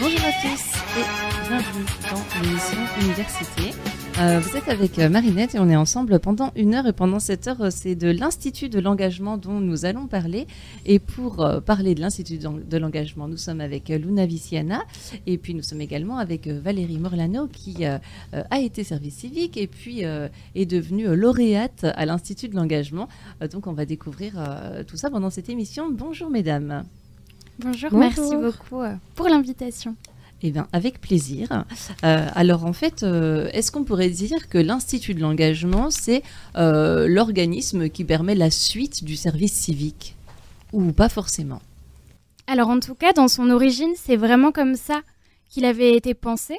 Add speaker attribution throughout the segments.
Speaker 1: Bonjour à tous et bienvenue dans l'émission Université. Euh, vous êtes avec euh, Marinette et on est ensemble pendant une heure et pendant cette heure euh, c'est de l'Institut de l'engagement dont nous allons parler et pour parler de l'Institut de l'engagement nous sommes avec Luna Viciana et puis nous sommes également avec Valérie Morlano qui a été service civique et puis est devenue lauréate à l'Institut de l'engagement donc on va découvrir tout ça pendant cette émission. Bonjour mesdames.
Speaker 2: Bonjour, merci beaucoup euh, pour l'invitation.
Speaker 1: Eh bien, avec plaisir. Euh, alors, en fait, euh, est-ce qu'on pourrait dire que l'Institut de l'engagement, c'est l'organisme qui permet la suite du service civique Ou pas forcément
Speaker 2: Alors, en tout cas, dans son origine, c'est vraiment comme ça qu'il avait été pensé.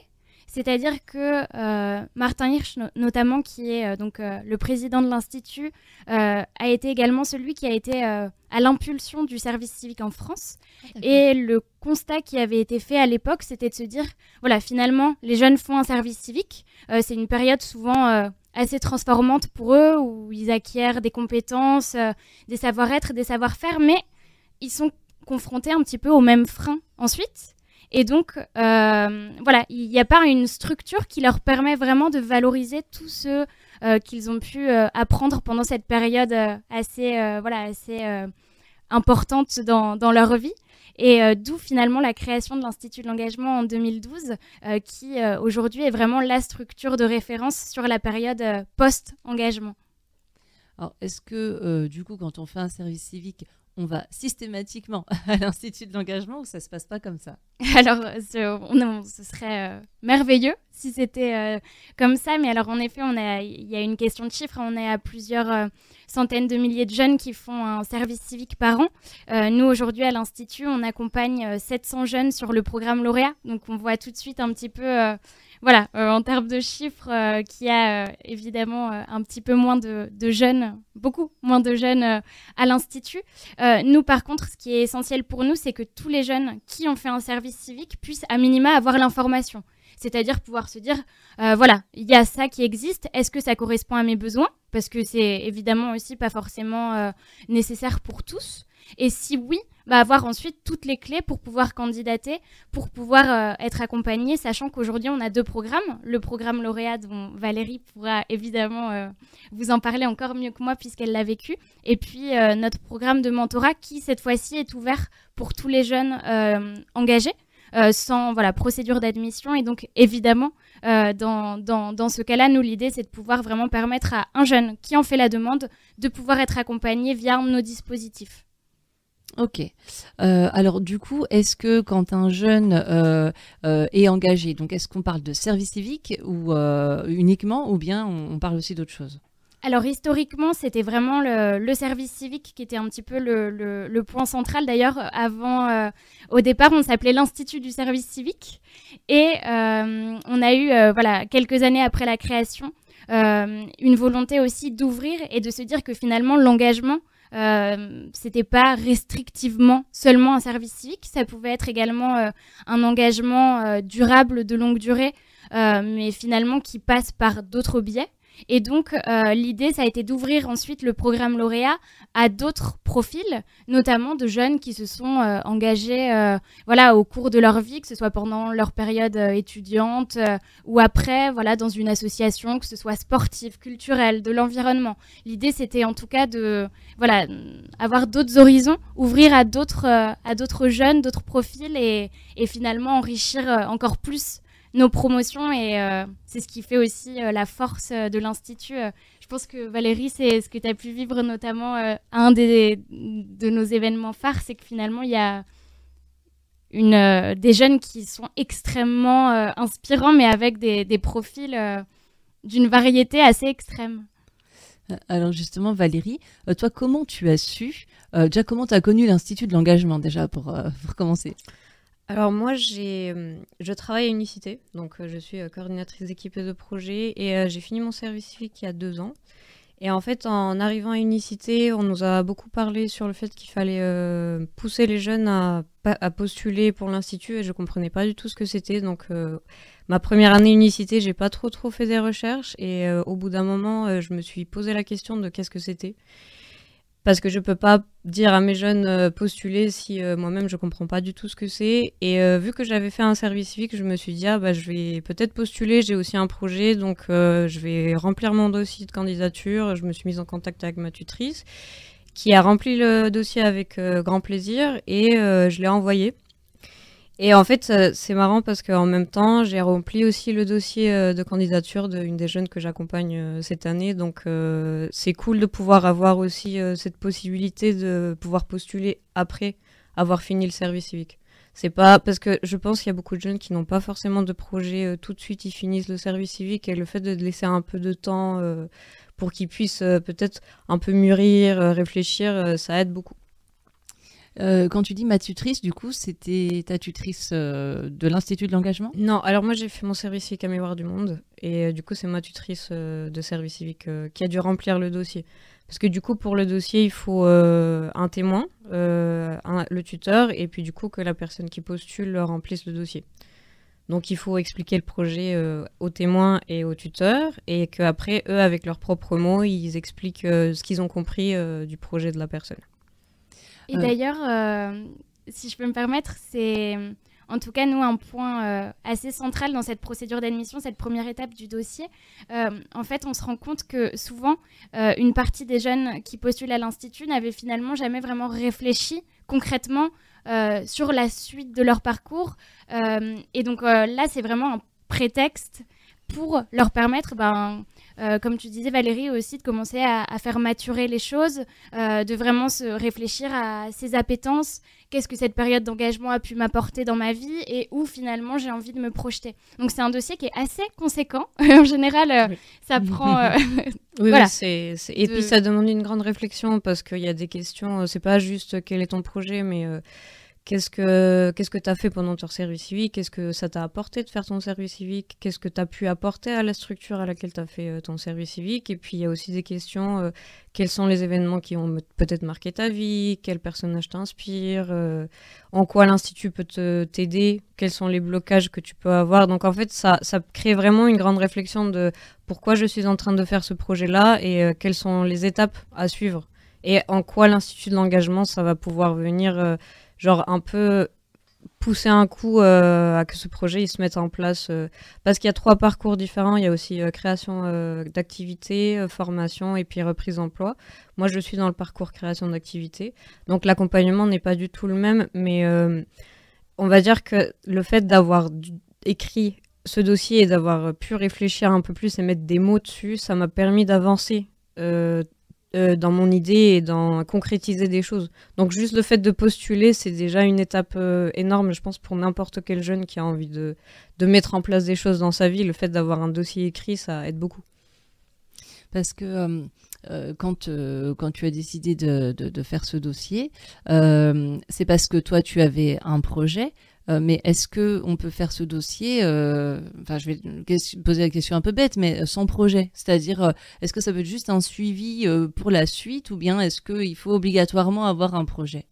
Speaker 2: C'est-à-dire que euh, Martin Hirsch, notamment, qui est euh, donc euh, le président de l'Institut, a été également celui qui a été à l'impulsion du service civique en France. Ah, et le constat qui avait été fait à l'époque, c'était de se dire, voilà, finalement, les jeunes font un service civique. C'est une période souvent assez transformante pour eux, où ils acquièrent des compétences, des savoir-être, des savoir-faire, mais ils sont confrontés un petit peu au même frein ensuite. Et donc, euh, voilà, il n'y a pas une structure qui leur permet vraiment de valoriser tout ce euh, qu'ils ont pu euh, apprendre pendant cette période assez, voilà, assez importante dans, leur vie. Et d'où finalement la création de l'Institut de l'engagement en 2012, qui aujourd'hui est vraiment la structure de référence sur la période post-engagement.
Speaker 1: Alors, est-ce que, du coup, quand on fait un service civique, on va systématiquement à l'Institut de l'engagement ou ça se passe pas comme ça Alors,
Speaker 2: euh, ce, serait euh, merveilleux si c'était euh, comme ça, mais alors en effet, il y a une question de chiffres, on est à plusieurs centaines de milliers de jeunes qui font un service civique par an. nous, aujourd'hui, à l'Institut, on accompagne 700 jeunes sur le programme lauréat, donc on voit tout de suite un petit peu voilà, euh, en termes de chiffres, euh, qui a euh, évidemment un petit peu moins de, jeunes, beaucoup moins de jeunes à l'Institut. nous, par contre, ce qui est essentiel pour nous, c'est que tous les jeunes qui ont fait un service civique puissent à minima avoir l'information. C'est-à-dire pouvoir se dire, voilà, il y a ça qui existe, est-ce que ça correspond à mes besoins Parce que c'est évidemment aussi pas forcément nécessaire pour tous. Et si oui, Va avoir ensuite toutes les clés pour pouvoir candidater, pour pouvoir euh, être accompagné, sachant qu'aujourd'hui on a deux programmes. Le programme lauréat dont Valérie pourra évidemment euh, vous en parler encore mieux que moi puisqu'elle l'a vécu, et puis euh, notre programme de mentorat qui cette fois-ci est ouvert pour tous les jeunes engagés. sans voilà procédure d'admission et donc évidemment dans, dans ce cas-là nous l'idée c'est de pouvoir vraiment permettre à un jeune qui en fait la demande de pouvoir être accompagné via nos dispositifs.
Speaker 1: Ok. Euh, alors du coup, est-ce que quand un jeune euh, euh, est engagé, donc est-ce qu'on parle de service civique ou uniquement, ou bien on, parle aussi d'autre chose
Speaker 2: alors historiquement, c'était vraiment le, service civique qui était un petit peu le, le point central. D'ailleurs, avant, au départ, on s'appelait l'Institut du service civique, et on a eu, voilà, quelques années après la création, une volonté aussi d'ouvrir et de se dire que finalement, l'engagement, euh, C'était pas restrictivement seulement un service civique, ça pouvait être également euh, un engagement euh, durable de longue durée, euh, mais finalement qui passe par d'autres biais. Et donc, euh, l'idée, ça a été d'ouvrir ensuite le programme lauréat à d'autres profils, notamment de jeunes qui se sont euh, engagés euh, voilà, au cours de leur vie, que ce soit pendant leur période étudiante ou après, voilà, dans une association, que ce soit sportive, culturelle, de l'environnement. L'idée, c'était en tout cas de voilà, avoir d'autres horizons, ouvrir à d'autres, à jeunes, d'autres profils et finalement enrichir encore plus nos promotions et euh, c'est ce qui fait aussi euh, la force euh, de l'Institut. Je pense que Valérie, c'est ce que tu as pu vivre notamment un des, de nos événements phares, c'est que finalement, il y a une, des jeunes qui sont extrêmement inspirants, mais avec des, profils d'une variété assez extrême.
Speaker 1: Alors justement, Valérie, toi, comment tu as su, déjà comment tu as connu l'Institut de l'engagement déjà pour, pour commencer
Speaker 2: alors moi,
Speaker 3: euh, je travaille à Unicité, donc euh, je suis euh, coordinatrice d'équipe de projet et j'ai fini mon service civique il y a deux ans. Et en fait, en arrivant à Unicité, on nous a beaucoup parlé sur le fait qu'il fallait pousser les jeunes à, postuler pour l'institut et je comprenais pas du tout ce que c'était. Donc, ma première année Unicité, j'ai pas trop trop fait des recherches et au bout d'un moment, je me suis posé la question de qu'est-ce que c'était parce que je peux pas dire à mes jeunes euh, postuler si euh, moi-même je comprends pas du tout ce que c'est. Et euh, vu que j'avais fait un service civique, je me suis dit ah, bah je vais peut-être postuler. J'ai aussi un projet, donc je vais remplir mon dossier de candidature. Je me suis mise en contact avec ma tutrice qui a rempli le dossier avec grand plaisir et je l'ai envoyé. Et en fait, euh, c'est marrant parce qu'en même temps, j'ai rempli aussi le dossier euh, de candidature d'une des jeunes que j'accompagne euh, cette année. Donc, c'est cool de pouvoir avoir aussi cette possibilité de pouvoir postuler après avoir fini le service civique. C'est pas parce que je pense qu'il y a beaucoup de jeunes qui n'ont pas forcément de projet tout de suite, ils finissent le service civique et le fait de laisser un peu de temps pour qu'ils puissent peut-être un peu mûrir, réfléchir, ça aide beaucoup. Euh, quand tu dis ma tutrice, du coup, c'était ta tutrice euh, de l'Institut de l'engagement Non, alors moi j'ai fait mon service civique à Mémoire du Monde, et euh, du coup c'est ma tutrice de service civique qui a dû remplir le dossier. Parce que du coup pour le dossier il faut un témoin, le tuteur, et puis du coup que la personne qui postule remplisse le dossier. Donc il faut expliquer le projet au aux témoins et aux tuteurs et qu'après, eux, avec leurs propres mots, ils expliquent ce qu'ils ont compris du projet de la personne.
Speaker 2: Et mm. d'ailleurs, euh, si je peux me permettre, c'est en tout cas, nous, un point euh, assez central dans cette procédure d'admission, cette première étape du dossier. Euh, en fait, on se rend compte que souvent, une partie des jeunes qui postulent à l'Institut n'avaient finalement jamais vraiment réfléchi concrètement sur la suite de leur parcours. et donc là, c'est vraiment un prétexte pour leur permettre ben, euh, comme tu disais Valérie aussi, de commencer à, faire maturer les choses, euh, de vraiment se réfléchir à ses appétences, qu'est-ce que cette période d'engagement a pu m'apporter dans ma vie et où finalement j'ai envie de me projeter. Donc c'est un dossier qui est assez conséquent. en général, euh, ça prend... Oui, oui et puis ça
Speaker 3: demande une grande réflexion parce qu'il y a des questions, c'est pas juste quel est ton projet, mais Qu'est-ce que qu'est-ce que tu as fait pendant ton service civique Qu'est-ce que ça t'a apporté de faire ton service civique Qu'est-ce que tu as pu apporter à la structure à laquelle tu as fait euh, ton service civique Et puis il y a aussi des questions euh, quels sont les événements qui ont peut-être marqué ta vie Quel personnage t'inspire euh, En quoi l'institut peut t'aider Quels sont les blocages que tu peux avoir Donc en fait, ça ça crée vraiment une grande réflexion de pourquoi je suis en train de faire ce projet-là et quelles sont les étapes à suivre et en quoi l'institut de l'engagement ça va pouvoir venir genre un peu pousser un coup euh, à que ce projet il se mette en place euh, parce qu'il y a trois parcours différents il y a aussi euh, création d'activité formation et puis reprise d'emploi. moi je suis dans le parcours création d'activité donc l'accompagnement n'est pas du tout le même mais on va dire que le fait d'avoir écrit ce dossier et d'avoir pu réfléchir un peu plus et mettre des mots dessus ça m'a permis d'avancer euh, dans mon idée et dans concrétiser des choses. Donc juste le fait de postuler, c'est déjà une étape euh, énorme, je pense, pour n'importe quel jeune qui a envie de, mettre en place des choses dans sa vie. Le fait d'avoir un dossier écrit, ça aide beaucoup.
Speaker 1: Parce que euh, quand, tu as décidé de, faire ce dossier, c'est parce que toi, tu avais un projet, euh, mais est-ce que on peut faire ce dossier euh, Enfin, je vais poser la question un peu bête, mais euh, sans projet, c'est-à-dire est-ce que ça peut être juste un suivi pour la suite, ou bien est-ce qu'il faut obligatoirement avoir un projet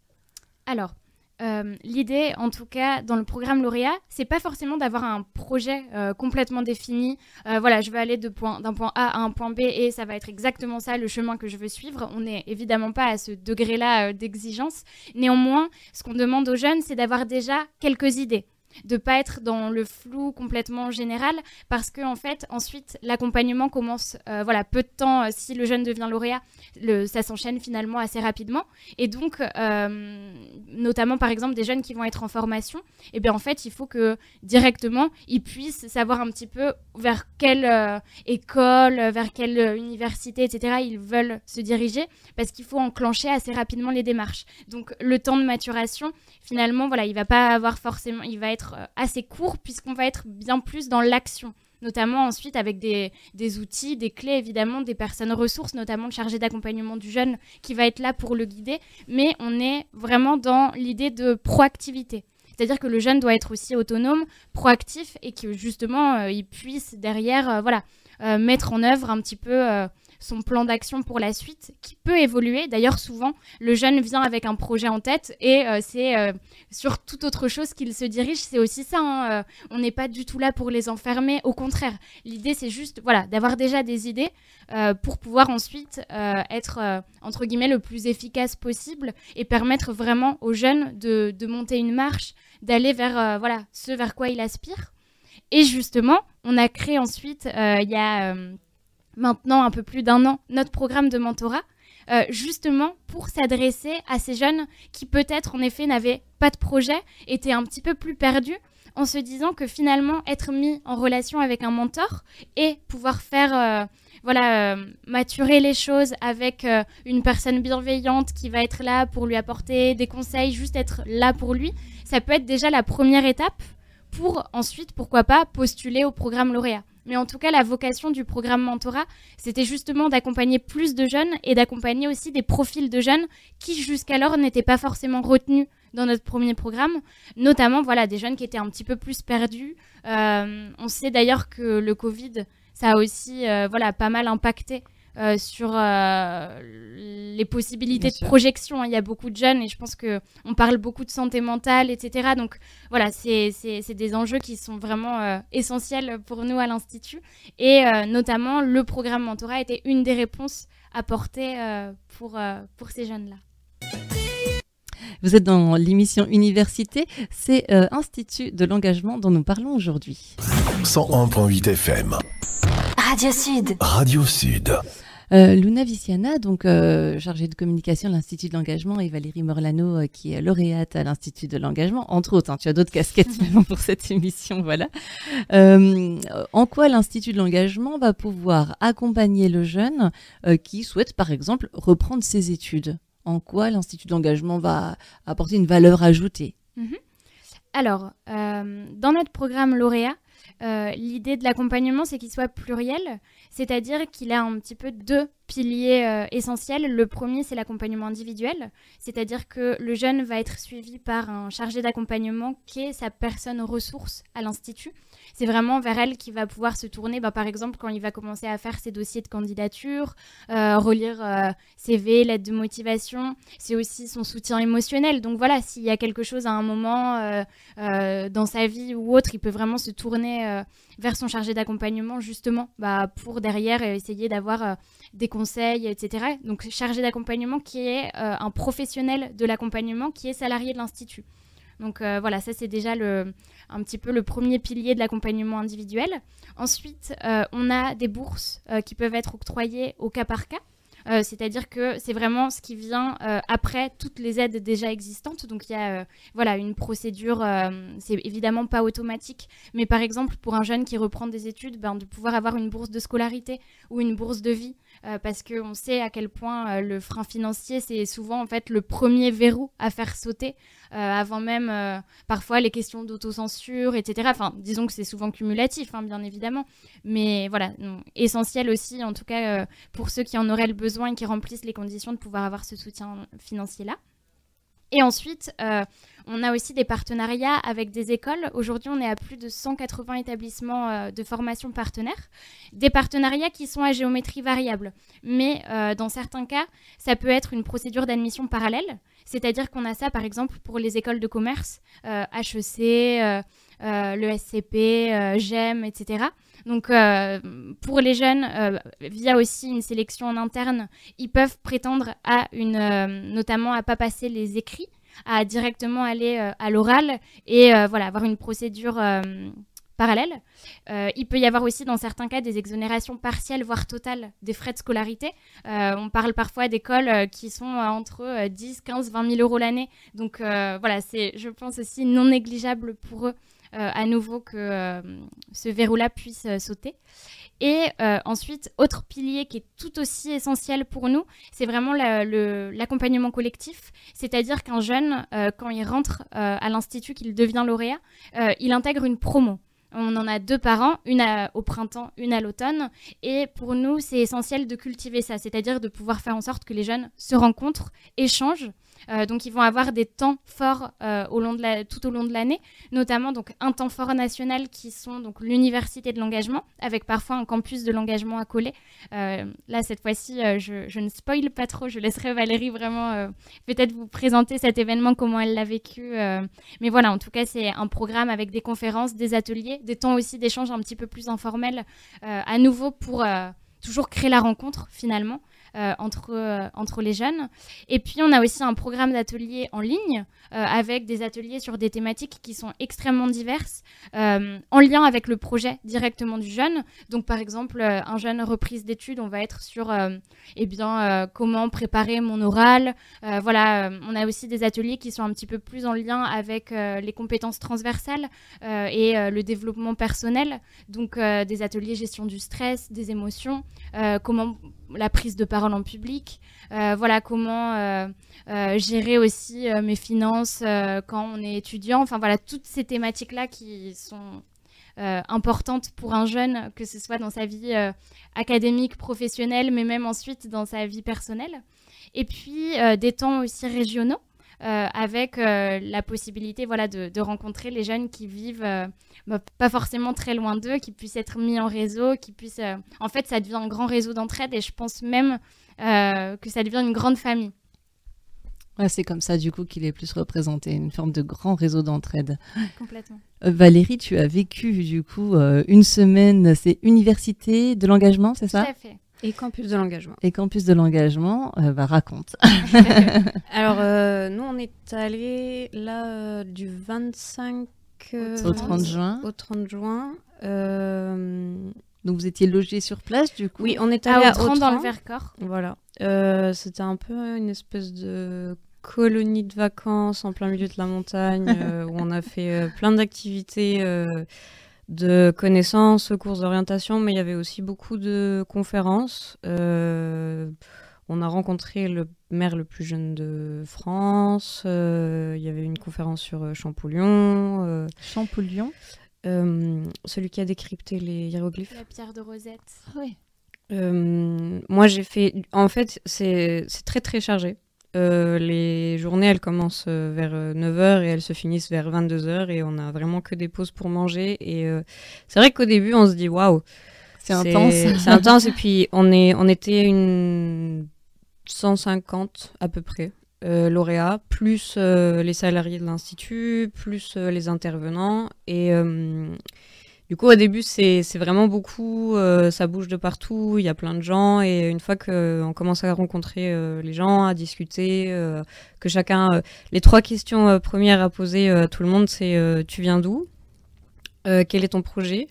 Speaker 2: Alors, euh, l'idée, en tout cas, dans le programme lauréat, c'est pas forcément d'avoir un projet euh, complètement défini. Euh, voilà, je vais aller d'un point, point, A à un point B et ça va être exactement ça le chemin que je veux suivre. On n'est évidemment pas à ce degré-là d'exigence. Néanmoins, ce qu'on demande aux jeunes, c'est d'avoir déjà quelques idées de pas être dans le flou complètement général parce que en fait ensuite l'accompagnement commence euh, voilà peu de temps euh, si le jeune devient lauréat ça s'enchaîne finalement assez rapidement et donc euh, notamment par exemple des jeunes qui vont être en formation et eh bien en fait il faut que directement ils puissent savoir un petit peu vers quelle école vers quelle université etc ils veulent se diriger parce qu'il faut enclencher assez rapidement les démarches donc le temps de maturation finalement voilà il va pas avoir forcément il va être euh, assez court puisqu'on va être bien plus dans l'action notamment ensuite avec des, des, outils, des clés évidemment, des personnes ressources, notamment le chargé d'accompagnement du jeune qui va être là pour le guider, mais on est vraiment dans l'idée de proactivité. C'est-à-dire que le jeune doit être aussi autonome, proactif et que justement euh, il puisse derrière euh, voilà, mettre en œuvre un petit peu son plan d'action pour la suite, qui peut évoluer. D'ailleurs, souvent, le jeune vient avec un projet en tête et euh, c'est euh, sur toute autre chose qu'il se dirige. C'est aussi ça. Hein, euh, on n'est pas du tout là pour les enfermer. Au contraire, l'idée, c'est juste voilà, d'avoir déjà des idées pour pouvoir ensuite être, entre guillemets, le plus efficace possible et permettre vraiment aux jeunes de, monter une marche, d'aller vers voilà, ce vers quoi il aspire. Et justement, on a créé ensuite, il y a maintenant un peu plus d'un an notre programme de mentorat, euh, justement pour s'adresser à ces jeunes qui peut-être en effet n'avaient pas de projet, étaient un petit peu plus perdus, en se disant que finalement être mis en relation avec un mentor et pouvoir faire euh, voilà euh, maturer les choses avec une personne bienveillante qui va être là pour lui apporter des conseils, juste être là pour lui, ça peut être déjà la première étape pour ensuite, pourquoi pas, postuler au programme lauréat. Mais en tout cas, la vocation du programme mentorat, c'était justement d'accompagner plus de jeunes et d'accompagner aussi des profils de jeunes qui jusqu'alors n'étaient pas forcément retenus dans notre premier programme, notamment voilà des jeunes qui étaient un petit peu plus perdus. Euh, on sait d'ailleurs que le Covid, ça a aussi euh, voilà pas mal impacté euh, sur euh, les possibilités de projection. Hein. Il y a beaucoup de jeunes et je pense qu'on parle beaucoup de santé mentale, etc. Donc voilà, c'est des enjeux qui sont vraiment euh, essentiels pour nous à l'Institut. Et notamment, le programme Mentorat était une des réponses apportées pour, pour ces jeunes-là.
Speaker 1: Vous êtes dans l'émission Université, c'est Institut de l'engagement dont nous parlons aujourd'hui. 101.8 FM. Radio Sud. Radio Sud. Euh, Luna Viciana, donc euh, chargée de communication de l'Institut de l'engagement, et Valérie Morlano, euh, qui est lauréate à l'Institut de l'engagement, entre autres. Hein, tu as d'autres casquettes pour cette émission, voilà. en quoi l'Institut de l'engagement va pouvoir accompagner le jeune qui souhaite, par exemple, reprendre ses études En quoi l'Institut de l'engagement va apporter une valeur ajoutée
Speaker 2: mhm. Alors, dans notre programme lauréat, euh, l'idée de l'accompagnement, c'est qu'il soit pluriel, c'est-à-dire qu'il a un petit peu deux piliers euh, essentiels. Le premier, c'est l'accompagnement individuel, c'est-à-dire que le jeune va être suivi par un chargé d'accompagnement qui est sa personne ressource à l'institut. C'est vraiment vers elle qu'il va pouvoir se tourner, bah, par exemple, quand il va commencer à faire ses dossiers de candidature, euh, relire euh, ses CV, lettre de motivation. C'est aussi son soutien émotionnel. Donc voilà, s'il y a quelque chose à un moment dans sa vie ou autre, il peut vraiment se tourner vers son chargé d'accompagnement justement bah, pour derrière euh, essayer d'avoir euh, des conseils, etc. Donc chargé d'accompagnement qui est euh, un professionnel de l'accompagnement qui est salarié de l'Institut. Donc voilà, ça c'est déjà le, un petit peu le premier pilier de l'accompagnement individuel. Ensuite, on a des bourses qui peuvent être octroyées au cas par cas. Euh, c'est-à-dire que c'est vraiment ce qui vient euh, après toutes les aides déjà existantes. Donc il y a euh, voilà, une procédure, c'est évidemment pas automatique, mais par exemple pour un jeune qui reprend des études, ben, de pouvoir avoir une bourse de scolarité ou une bourse de vie. Euh, parce qu'on sait à quel point euh, le frein financier, c'est souvent en fait le premier verrou à faire sauter, euh, avant même parfois les questions d'autocensure, etc. Enfin, disons que c'est souvent cumulatif, hein, bien évidemment, mais voilà, essentiel aussi, en tout cas, pour ceux qui en auraient le besoin et qui remplissent les conditions de pouvoir avoir ce soutien financier-là. Et ensuite, euh, on a aussi des partenariats avec des écoles. Aujourd'hui, on est à plus de 180 établissements euh, de formation partenaires. Des partenariats qui sont à géométrie variable. Mais euh, dans certains cas, ça peut être une procédure d'admission parallèle. C'est-à-dire qu'on a ça, par exemple, pour les écoles de commerce, HEC, le SCP, GEM, etc. Donc euh, pour les jeunes, euh, via aussi une sélection en interne, ils peuvent prétendre à une, euh, notamment à pas passer les écrits, à directement aller à l'oral et voilà avoir une procédure parallèle. il peut y avoir aussi dans certains cas des exonérations partielles, voire totales, des frais de scolarité. on parle parfois d'écoles qui sont entre 10, 15, 20 000 euros l'année. Donc voilà, c'est, je pense, aussi non négligeable pour eux euh, à nouveau que euh, ce verrou-là puisse euh, sauter. Et ensuite, autre pilier qui est tout aussi essentiel pour nous, c'est vraiment l'accompagnement collectif. C'est-à-dire qu'un jeune, quand il rentre à l'institut, qu'il devient lauréat, il intègre une promo. On en a deux par an, une au printemps, une à l'automne. Et pour nous, c'est essentiel de cultiver ça, c'est-à-dire de pouvoir faire en sorte que les jeunes se rencontrent, échangent, euh, donc ils vont avoir des temps forts euh, tout au long de l'année, notamment donc un temps fort national qui sont donc l'université de l'engagement, avec parfois un campus de l'engagement à coller. Euh, là cette fois-ci, je, ne spoil pas trop, je laisserai Valérie vraiment peut-être vous présenter cet événement comment elle l'a vécu. mais voilà, en tout cas c'est un programme avec des conférences, des ateliers, des temps aussi d'échanges un petit peu plus informels, à nouveau pour toujours créer la rencontre finalement. Euh, entre, euh, entre les jeunes. Et puis, on a aussi un programme d'ateliers en ligne euh, avec des ateliers sur des thématiques qui sont extrêmement diverses en lien avec le projet directement du jeune. Donc, par exemple, un jeune reprise d'études, on va être sur et eh bien, comment préparer mon oral. voilà, on a aussi des ateliers qui sont un petit peu plus en lien avec les compétences transversales et le développement personnel. Donc, des ateliers gestion du stress, des émotions, comment la prise de parole en public, euh, voilà comment euh, euh, gérer aussi mes finances quand on est étudiant, enfin voilà toutes ces thématiques là qui sont importantes pour un jeune, que ce soit dans sa vie académique, professionnelle, mais même ensuite dans sa vie personnelle. Et puis des temps aussi régionaux. Euh, avec euh, la possibilité voilà, de, rencontrer les jeunes qui vivent euh, bah, pas forcément très loin d'eux, qui puissent être mis en réseau, qui puissent... En fait, ça devient un grand réseau d'entraide et je pense même que ça devient une grande famille.
Speaker 1: c'est comme ça du coup qu'il est plus représenté, une forme de grand réseau d'entraide. Complètement. Valérie, tu as vécu du coup une semaine, c'est Université de l'engagement, c'est ça Tout
Speaker 3: fait. Et Campus de l'engagement.
Speaker 1: Et Campus de l'engagement, euh, bah, raconte.
Speaker 3: Alors, euh, nous, on est allés là euh, du 25 au 30 juin. Au juin. Donc, vous étiez logé sur place, du coup Oui, on est ah, allé à dans le Vercors. Voilà. C'était un peu une espèce de colonie de vacances en plein milieu de la montagne où on a fait plein d'activités de connaissances, courses d'orientation, mais il y avait aussi beaucoup de conférences. Euh, on a rencontré le maire le plus jeune de France. Euh, il y avait une conférence sur euh, Champollion. Champollion Celui qui a décrypté les hiéroglyphes.
Speaker 2: La pierre de Rosette. Ah oui.
Speaker 3: moi, j'ai fait. En fait, c'est très très chargé. Euh, les journées, elles commencent euh, vers 9h euh, et elles se finissent vers 22h et on a vraiment que des pauses pour manger. Et c'est vrai qu'au début, on se dit waouh, c'est intense. C'est intense et puis on, est, on était une 150 à peu près. lauréats, plus les salariés de l'institut, plus les intervenants. Et du coup, au début, c'est vraiment beaucoup, euh, ça bouge de partout, il y a plein de gens, et une fois qu'on euh, commence à rencontrer euh, les gens, à discuter, que chacun... les trois questions premières à poser à tout le monde, c'est tu viens d'où Quel est ton projet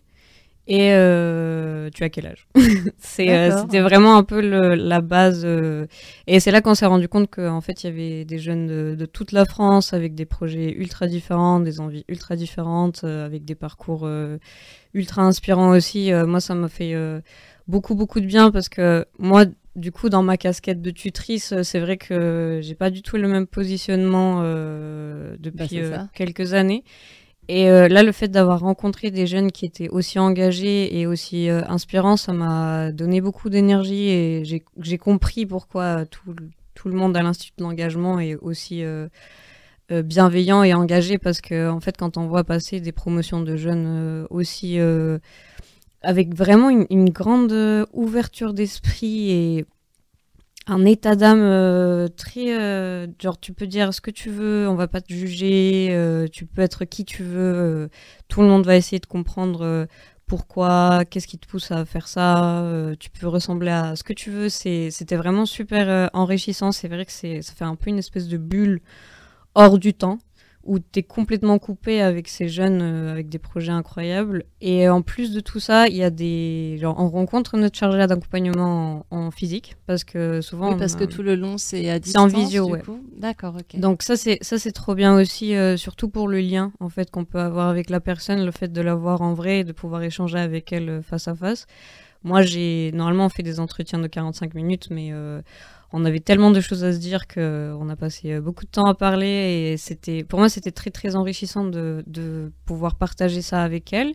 Speaker 3: et euh, tu as quel âge euh, C'était vraiment un peu la base. Euh, et c'est là qu'on s'est rendu compte qu'en fait, il y avait des jeunes de, toute la France avec des projets ultra différents, des envies ultra différentes, avec des parcours ultra inspirants aussi. moi, ça m'a fait beaucoup, beaucoup de bien parce que moi, du coup, dans ma casquette de tutrice, c'est vrai que j'ai pas du tout le même positionnement bah, depuis quelques années. Et euh, là, le fait d'avoir rencontré des jeunes qui étaient aussi engagés et aussi euh, inspirants, ça m'a donné beaucoup d'énergie et j'ai, compris pourquoi tout, le monde à l'Institut de l'engagement est aussi euh, bienveillant et engagé parce que, en fait, quand on voit passer des promotions de jeunes aussi avec vraiment une grande ouverture d'esprit et un état d'âme euh, très euh, genre tu peux dire ce que tu veux, on va pas te juger, euh, tu peux être qui tu veux, tout le monde va essayer de comprendre pourquoi, qu'est-ce qui te pousse à faire ça, tu peux ressembler à ce que tu veux, c'était vraiment super enrichissant, c'est vrai que c'est ça fait un peu une espèce de bulle hors du temps où tu es complètement coupé avec ces jeunes, euh, avec des projets incroyables. Et en plus de tout ça, il y a des. Genre, on rencontre notre chargé d'accompagnement en, physique, parce que souvent. parce que tout le long, c'est à distance. en visio, D'accord, ok. Donc, ça, c'est trop bien aussi, euh, surtout pour le lien, en fait, qu'on peut avoir avec la personne, le fait de la voir en vrai et de pouvoir échanger avec elle euh, face à face. Moi, j'ai normalement fait des entretiens de 45 minutes, mais on avait tellement de choses à se dire qu'on a passé euh, beaucoup de temps à parler et c'était, pour moi, c'était très très enrichissant de, pouvoir partager ça avec elle.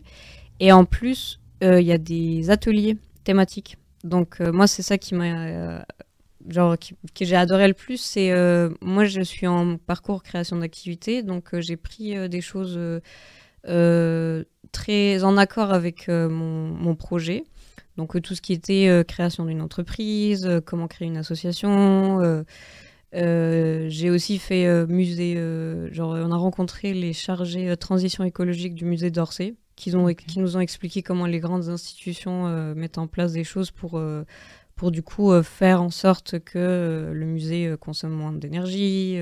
Speaker 3: Et en plus, euh, il y a des ateliers thématiques. Donc euh, moi, c'est ça qui m'a, genre, qui, que j'ai adoré le plus. C'est moi, je suis en parcours création d'activité, donc j'ai pris des choses très en accord avec mon projet. Donc euh, tout ce qui était euh, création d'une entreprise, euh, comment créer une association. J'ai aussi fait musée, genre on a rencontré les chargés transition écologique du musée d'Orsay, qui, nous ont expliqué comment les grandes institutions mettent en place des choses pour, pour du coup faire en sorte que le musée consomme moins d'énergie.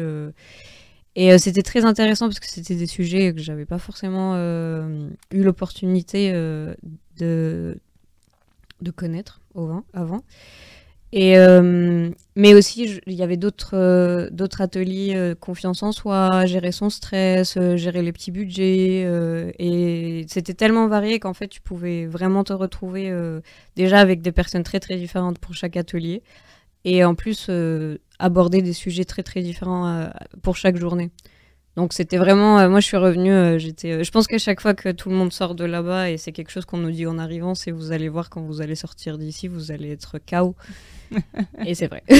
Speaker 3: et c'était très intéressant parce que c'était des sujets que j'avais pas forcément eu l'opportunité de de connaître avant. Et, euh, mais aussi, il y avait d'autres euh, ateliers euh, confiance en soi, gérer son stress, gérer les petits budgets. et c'était tellement varié qu'en fait, tu pouvais vraiment te retrouver déjà avec des personnes très très différentes pour chaque atelier. Et en plus, aborder des sujets très très différents pour chaque journée. Donc c'était vraiment, euh, moi je suis revenue, euh, j'étais, euh, je pense qu'à chaque fois que tout le monde sort de là-bas et c'est quelque chose qu'on nous dit en arrivant, c'est vous allez voir quand vous allez sortir d'ici, vous allez être KO. et c'est vrai.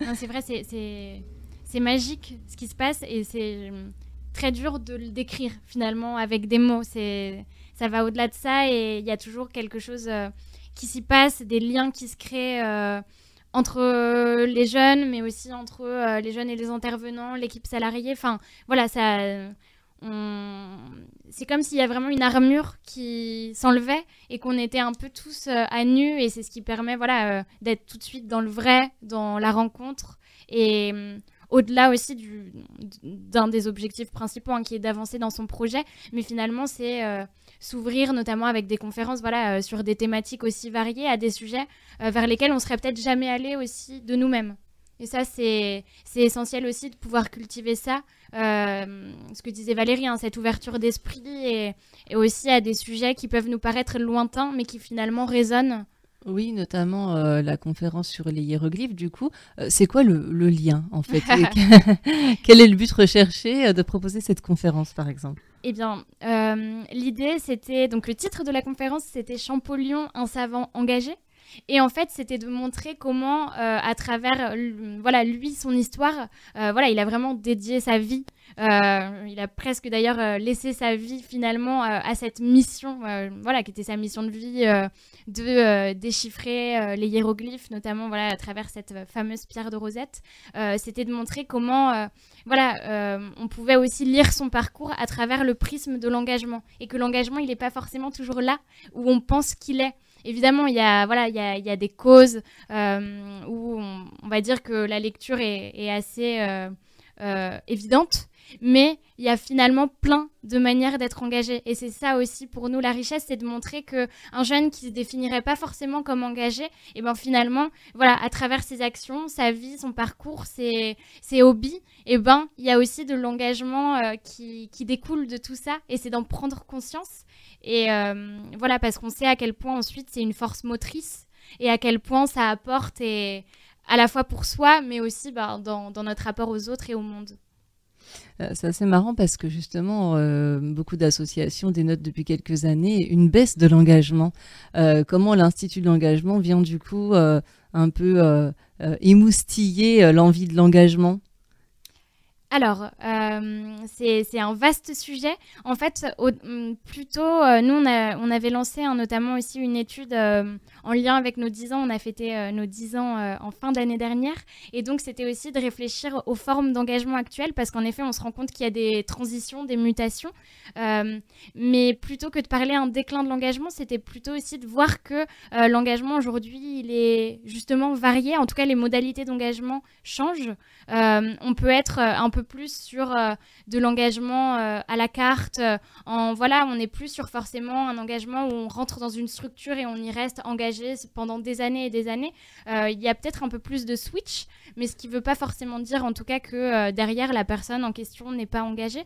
Speaker 2: non, c'est vrai, c'est magique ce qui se passe et c'est hum, très dur de le décrire finalement avec des mots. C'est ça va au-delà de ça et il y a toujours quelque chose qui s'y passe, des liens qui se créent entre euh, les jeunes, mais aussi entre euh, les jeunes et les intervenants, l'équipe salariée. Enfin, voilà, ça. Euh, c'est comme s'il y a vraiment une armure qui s'enlevait et qu'on était un peu tous à nu et c'est ce qui permet voilà d'être tout de suite dans le vrai, dans la rencontre et hum, au-delà aussi d'un des objectifs principaux hein, qui est d'avancer dans son projet, mais finalement c'est euh, s'ouvrir notamment avec des conférences voilà, euh, sur des thématiques aussi variées, à des sujets euh, vers lesquels on serait peut-être jamais allé aussi de nous-mêmes. Et ça, c'est, essentiel aussi de pouvoir cultiver ça, ce que disait Valérie, hein, cette ouverture d'esprit et, aussi à des sujets qui peuvent nous paraître lointains, mais qui finalement résonnent
Speaker 1: oui, notamment euh, la conférence sur les hiéroglyphes, du coup. Euh, c'est quoi le, lien, en fait Quel est le but recherché euh, de proposer cette conférence, par exemple
Speaker 2: Eh bien, l'idée, c'était. Donc, le titre de la conférence, c'était Champollion, un savant engagé. Et en fait, c'était de montrer comment, euh, à travers euh, voilà lui, son histoire, euh, voilà, il a vraiment dédié sa vie. il a presque d'ailleurs laissé sa vie finalement à cette mission, voilà, qui était sa mission de vie, de déchiffrer les hiéroglyphes, notamment voilà à travers cette fameuse pierre de Rosette. c'était de montrer comment, voilà, on pouvait aussi lire son parcours à travers le prisme de l'engagement et que l'engagement, il n'est pas forcément toujours là où on pense qu'il est. Évidemment, il y a, voilà, il y a, il y a des causes euh, où on, va dire que la lecture est assez euh, euh, évidente mais il y a finalement plein de manières d'être engagé. Et c'est ça aussi pour nous la richesse, c'est de montrer que un jeune qui se définirait pas forcément comme engagé, et eh ben finalement, voilà, à travers ses actions, sa vie, son parcours, ses, ses hobbies, et eh ben il y a aussi de l'engagement euh, qui, découle de tout ça. Et c'est d'en prendre conscience. Et euh, voilà, parce qu'on sait à quel point ensuite c'est une force motrice et à quel point ça apporte et à la fois pour soi, mais aussi ben, dans, dans notre rapport aux autres et au monde.
Speaker 1: Euh, c'est marrant parce que justement, euh, beaucoup d'associations dénotent depuis quelques années une baisse de l'engagement. Euh, comment l'Institut de l'engagement vient du coup un peu émoustiller l'envie de l'engagement
Speaker 2: alors, euh, c'est un vaste sujet. En fait, hum, plutôt, euh, nous, on, avait lancé hein, notamment aussi une étude euh, en lien avec nos 10 ans. On a fêté nos 10 ans en fin d'année dernière. Et donc, c'était aussi de réfléchir aux formes d'engagement actuelles, parce qu'en effet, on se rend compte qu'il y a des transitions, des mutations. mais plutôt que de parler un déclin de l'engagement, c'était plutôt aussi de voir que l'engagement aujourd'hui, il est justement varié. En tout cas, les modalités d'engagement changent. on peut être un peu plus sur euh, de l'engagement euh, à la carte. Euh, en voilà, on n'est plus sur forcément un engagement où on rentre dans une structure et on y reste engagé pendant des années et des années. Il y a peut-être un peu plus de switch, mais ce qui ne veut pas forcément dire en tout cas que derrière la personne en question n'est pas engagée.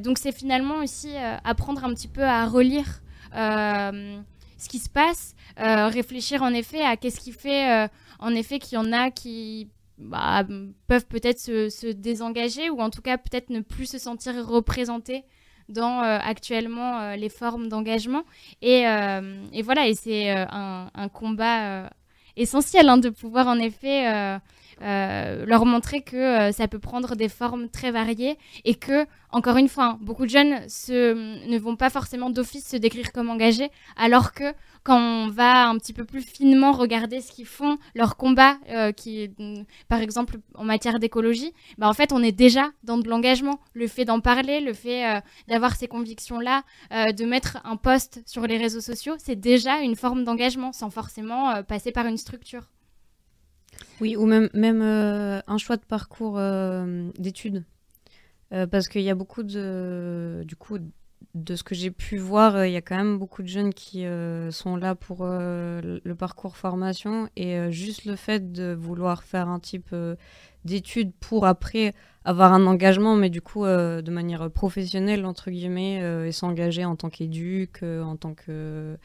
Speaker 2: donc c'est finalement aussi apprendre un petit peu à relire ce qui se passe, réfléchir en effet à qu'est-ce qui fait en effet qu'il y en a qui bah, peuvent peut-être se, désengager ou en tout cas peut-être ne plus se sentir représentés dans euh, actuellement euh, les formes d'engagement. Et, euh, voilà, et c'est un, combat essentiel hein, de pouvoir en effet euh, leur montrer que euh, ça peut prendre des formes très variées et que, encore une fois, hein, beaucoup de jeunes mm, ne vont pas forcément d'office se décrire comme engagés, alors que quand on va un petit peu plus finement regarder ce qu'ils font, leur combat, euh, qui, mm, par exemple en matière d'écologie, bah, en fait, on est déjà dans de l'engagement. Le fait d'en parler, le fait d'avoir ces convictions-là, de mettre un poste sur les réseaux sociaux, c'est déjà une forme d'engagement sans forcément passer par une structure.
Speaker 3: Oui, ou même, même euh, un choix de parcours euh, d'études. Euh, parce qu'il y a beaucoup de. Du coup, de ce que j'ai pu voir, il y a quand même beaucoup de jeunes qui sont là pour le parcours formation. Et juste le fait de vouloir faire un type d'études pour après avoir un engagement, mais du coup de manière professionnelle, entre guillemets, et s'engager en tant qu'éduc, en tant que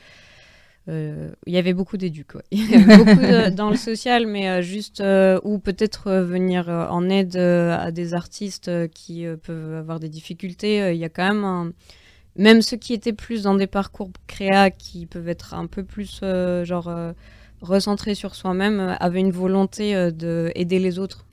Speaker 3: euh, il y avait beaucoup d'éducs beaucoup dans le social, mais euh, juste euh, ou peut-être venir en aide à des artistes qui peuvent avoir des difficultés. Il y a quand même même ceux qui étaient plus dans des parcours créa qui peuvent être un peu plus genre recentrés sur soi-même, avaient une volonté de d'aider les autres.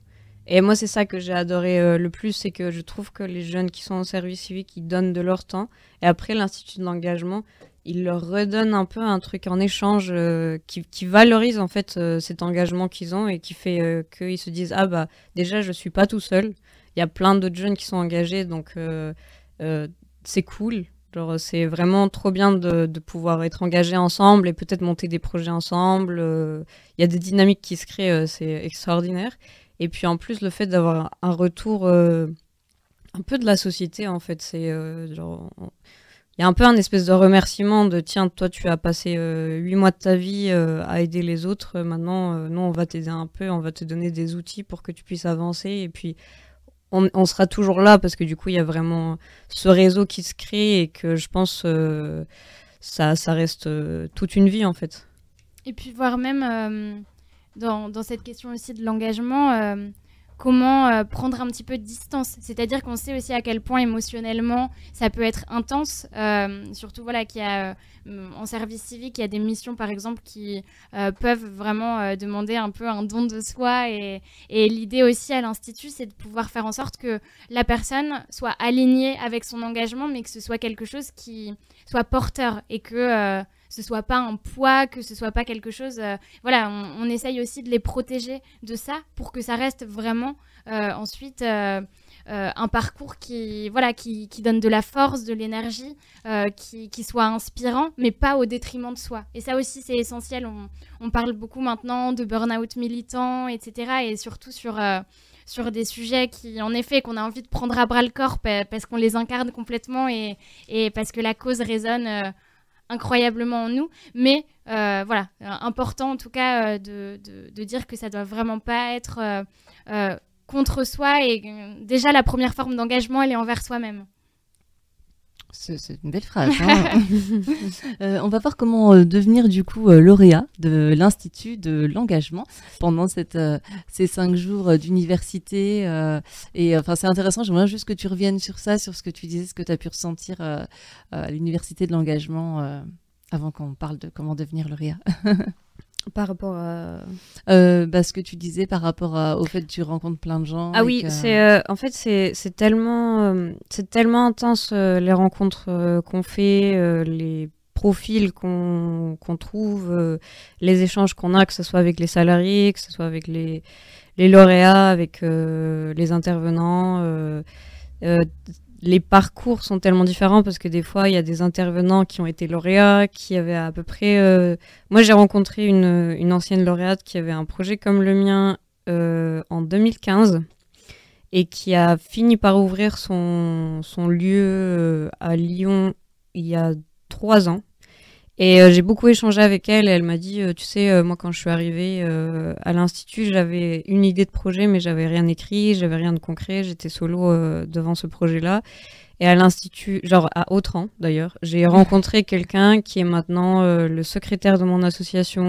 Speaker 3: Et moi, c'est ça que j'ai adoré le plus, c'est que je trouve que les jeunes qui sont en service civique, ils donnent de leur temps. Et après, l'Institut de l'engagement, il leur redonne un peu un truc en échange euh, qui, valorise en fait euh, cet engagement qu'ils ont et qui fait euh, qu'ils se disent ah bah déjà je suis pas tout seul il y a plein d'autres jeunes qui sont engagés donc c'est cool genre c'est vraiment trop bien de, pouvoir être engagés ensemble et peut-être monter des projets ensemble il y a des dynamiques qui se créent c'est extraordinaire et puis en plus le fait d'avoir un retour un peu de la société en fait c'est genre il y a un peu un espèce de remerciement de tiens, toi tu as passé euh, huit mois de ta vie euh, à aider les autres, euh, maintenant nous on va t'aider un peu, on va te donner des outils pour que tu puisses avancer et puis on, sera toujours là parce que du coup il y a vraiment ce réseau qui se crée et que je pense ça, ça reste toute une vie en fait.
Speaker 2: Et puis voire même dans, dans, cette question aussi de l'engagement comment euh, prendre un petit peu de distance. C'est-à-dire qu'on sait aussi à quel point émotionnellement ça peut être intense, euh, surtout voilà qu'il a euh, en service civique, il y a des missions par exemple qui peuvent vraiment demander un peu un don de soi et, et l'idée aussi à l'institut, c'est de pouvoir faire en sorte que la personne soit alignée avec son engagement, mais que ce soit quelque chose qui soit porteur et que ce soit pas un poids, que ce soit pas quelque chose. Euh, voilà, on, essaye aussi de les protéger de ça pour que ça reste vraiment euh, ensuite euh, un parcours qui, voilà, qui, donne de la force, de l'énergie, qui, soit inspirant, mais pas au détriment de soi. Et ça aussi, c'est essentiel. On, parle beaucoup maintenant de burn-out militant, etc. Et surtout sur sur des sujets qui, en effet, qu'on a envie de prendre à bras le corps parce qu'on les incarne complètement et, et parce que la cause résonne incroyablement en nous, mais euh, voilà, euh, important en tout cas euh, de, de, dire que ça doit vraiment pas être contre soi et déjà la première forme d'engagement elle est envers soi-même.
Speaker 1: C'est une belle phrase. Hein. Euh, on va voir comment euh, devenir du coup euh, lauréat de l'Institut de l'engagement pendant ces cinq jours d'université. et enfin, c'est intéressant, j'aimerais juste que tu reviennes sur ça, sur ce que tu disais, ce que tu as pu ressentir à l'université de l'engagement avant qu'on parle de comment devenir lauréat.
Speaker 3: Par rapport à.
Speaker 1: Euh, ce que tu disais par rapport au fait que tu rencontres plein de gens. Ah oui, c'est euh,
Speaker 3: en fait, c'est tellement, euh, c'est tellement intense les rencontres qu'on fait, les profils qu'on trouve, les échanges qu'on a, que ce soit avec les salariés, que ce soit avec les, les lauréats, avec les intervenants les parcours sont tellement différents parce que des fois, il y a des intervenants qui ont été lauréats, qui avaient à peu près. Euh, moi, j'ai rencontré une, ancienne lauréate qui avait un projet comme le mien euh, en 2015 et qui a fini par ouvrir son, son lieu euh, à Lyon il y a trois ans. Et euh, j'ai beaucoup échangé avec elle. Et elle m'a dit, euh, tu sais, euh, moi quand je suis arrivée à l'institut, j'avais une idée de projet, mais j'avais rien écrit, j'avais rien de concret. J'étais solo devant ce projet-là. Et à l'institut, genre à Autran d'ailleurs, j'ai rencontré quelqu'un qui est maintenant le secrétaire de mon association.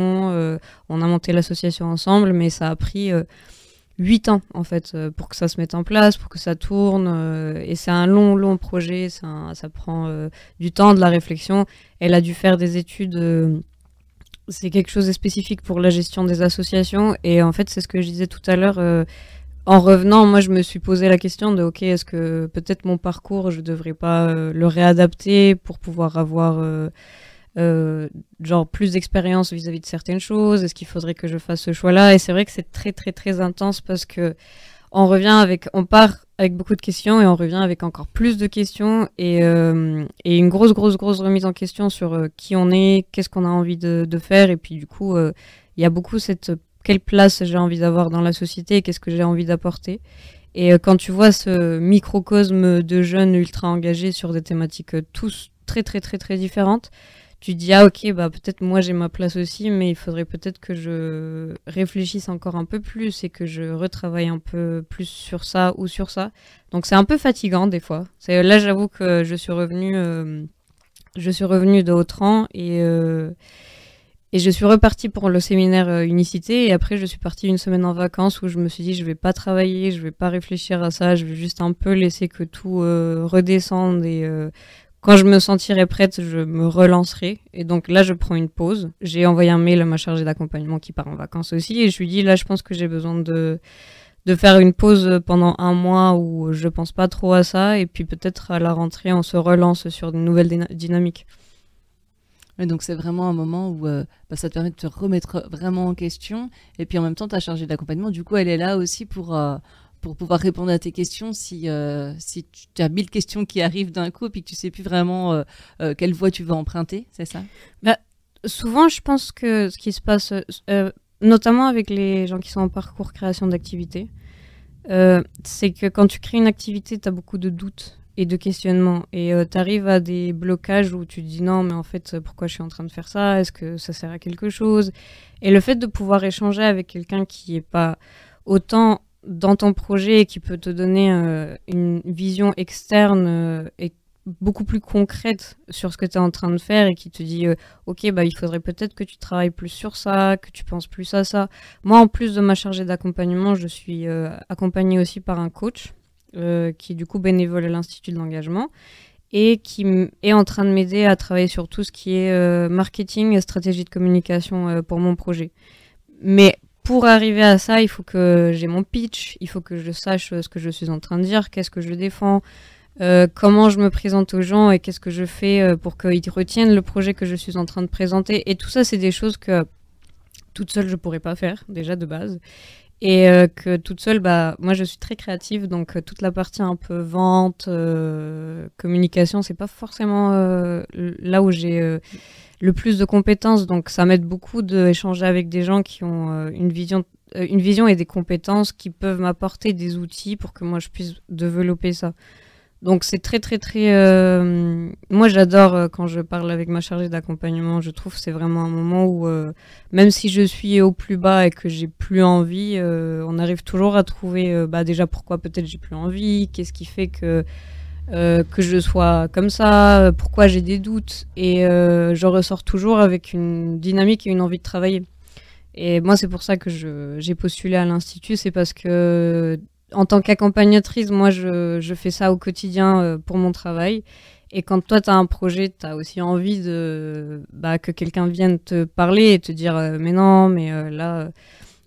Speaker 3: on a monté l'association ensemble, mais ça a pris 8 ans en fait euh, pour que ça se mette en place, pour que ça tourne. Euh, et c'est un long, long projet, ça prend euh, du temps, de la réflexion. Elle a dû faire des études. c'est quelque chose de spécifique pour la gestion des associations. Et en fait, c'est ce que je disais tout à l'heure. en revenant, moi, je me suis posé la question de, OK, est-ce que peut-être mon parcours, je devrais pas le réadapter pour pouvoir avoir euh, genre plus d'expérience vis-à-vis de certaines choses Est-ce qu'il faudrait que je fasse ce choix-là Et c'est vrai que c'est très très très intense parce que on revient avec, on part avec beaucoup de questions et on revient avec encore plus de questions et, euh, et une grosse grosse grosse remise en question sur euh, qui on est, qu'est-ce qu'on a envie de, faire et puis du coup il y a beaucoup cette quelle place j'ai envie d'avoir dans la société qu'est-ce que j'ai envie d'apporter. Et quand tu vois ce microcosme de jeunes ultra engagés sur des thématiques tous très très très très différentes, tu dis ah ok bah peut-être moi j'ai ma place aussi mais il faudrait peut-être que je réfléchisse encore un peu plus et que je retravaille un peu plus sur ça ou sur ça donc c'est un peu fatigant des fois c'est là j'avoue que je suis revenue euh, je suis de haut euh, et je suis repartie pour le séminaire euh, Unicité et après je suis partie une semaine en vacances où je me suis dit je vais pas travailler, je vais pas réfléchir à ça, je vais juste un peu laisser que tout redescende et quand je me sentirai prête, je me relancerai. Et donc là, je prends une pause. J'ai envoyé un mail à ma chargée d'accompagnement qui part en vacances aussi. Et je lui dis, là, je pense que j'ai besoin de, faire une pause pendant un mois où je pense pas trop à ça. Et puis peut-être à la rentrée, on se relance sur une nouvelle dynamique. Et donc c'est vraiment un moment où euh, bah, ça te permet de te remettre vraiment en question.
Speaker 1: Et puis en même temps, ta chargée d'accompagnement, du coup, elle est là aussi pour, euh, pour pouvoir répondre à tes questions si, euh, si tu as mille questions qui arrivent d'un coup et puis que tu sais plus vraiment euh, euh, quelle voie tu vas emprunter,
Speaker 3: c'est ça bah, Souvent, je pense que ce qui se passe, notamment avec les gens qui sont en parcours création d'activité, c'est que quand tu crées une activité, tu as beaucoup de doutes et de questionnements. Et tu arrives à des blocages où tu te dis non, mais en fait, pourquoi je suis en train de faire ça Est-ce que ça sert à quelque chose Et le fait de pouvoir échanger avec quelqu'un qui est pas autant dans ton projet et qui peut te donner euh, une vision externe euh, et beaucoup plus concrète sur ce que tu es en train de faire et qui te dit euh, ok bah il faudrait peut-être que tu travailles plus sur ça que tu penses plus à ça moi en plus de ma chargée d'accompagnement je suis accompagnée aussi par un coach qui du coup bénévole à l'institut de l'engagement et qui est en train de m'aider à travailler sur tout ce qui est marketing et stratégie de communication pour mon projet mais pour arriver à ça, il faut que j'ai mon pitch, il faut que je sache euh, ce que je suis en train de dire, qu'est-ce que je défends, euh, comment je me présente aux gens et qu'est-ce que je fais euh, pour qu'ils retiennent le projet que je suis en train de présenter. Et tout ça, c'est des choses que toute seule, je pourrais pas faire, déjà de base. Et que toute seule, bah, moi, je suis très créative, donc toute la partie un peu vente, communication, c'est pas forcément là où j'ai le plus de compétences. Donc ça m'aide beaucoup d'échanger avec des gens qui ont euh, une vision euh, une vision et des compétences qui peuvent m'apporter des outils pour que moi je puisse développer ça. Donc c'est très très très... Euh, moi j'adore quand je parle avec ma chargée d'accompagnement, je trouve c'est vraiment un moment où même si je suis au plus bas et que j'ai plus envie, on arrive toujours à trouver bah, déjà pourquoi peut-être j'ai plus envie, qu'est-ce qui fait que euh, que je sois comme ça, euh, pourquoi j'ai des doutes. Et euh, je ressors toujours avec une dynamique et une envie de travailler. Et moi, c'est pour ça que j'ai postulé à l'Institut, c'est parce que en tant qu'accompagnatrice, moi, je, fais ça au quotidien pour mon travail. Et quand toi, tu as un projet, tu as aussi envie de, bah, que quelqu'un vienne te parler et te dire Mais non, mais là